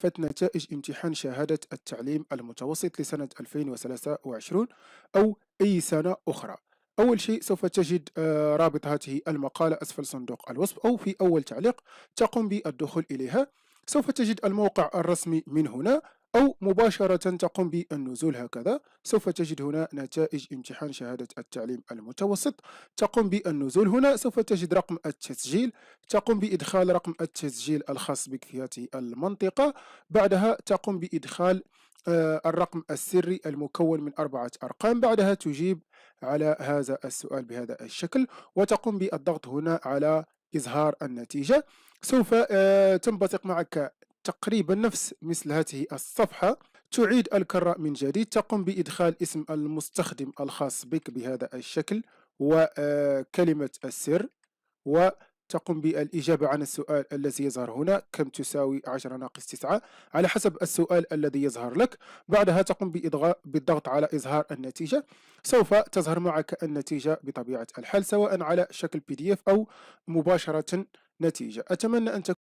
كافة نتائج امتحان شهادة التعليم المتوسط لسنة 2023 أو أي سنة أخرى أول شيء سوف تجد آه، رابط هذه المقالة أسفل صندوق الوصف أو في أول تعليق تقوم بالدخول إليها سوف تجد الموقع الرسمي من هنا أو مباشرة تقوم بالنزول هكذا سوف تجد هنا نتائج امتحان شهادة التعليم المتوسط تقوم بالنزول هنا سوف تجد رقم التسجيل تقوم بإدخال رقم التسجيل الخاص بك في هذه المنطقة بعدها تقوم بإدخال آه، الرقم السري المكون من أربعة أرقام بعدها تجيب على هذا السؤال بهذا الشكل وتقوم بالضغط هنا على إظهار النتيجة سوف آه، تنبثق معك تقريبا نفس مثل هذه الصفحة تعيد الكراء من جديد تقوم بإدخال اسم المستخدم الخاص بك بهذا الشكل وكلمة آه، السر وتقوم بالإجابة عن السؤال الذي يظهر هنا كم تساوي 10 ناقص 9 على حسب السؤال الذي يظهر لك بعدها تقوم بالضغط على إظهار النتيجة سوف تظهر معك النتيجة بطبيعة الحال سواء على شكل بي دي اف أو مباشرة نتيجة أتمنى أن تكون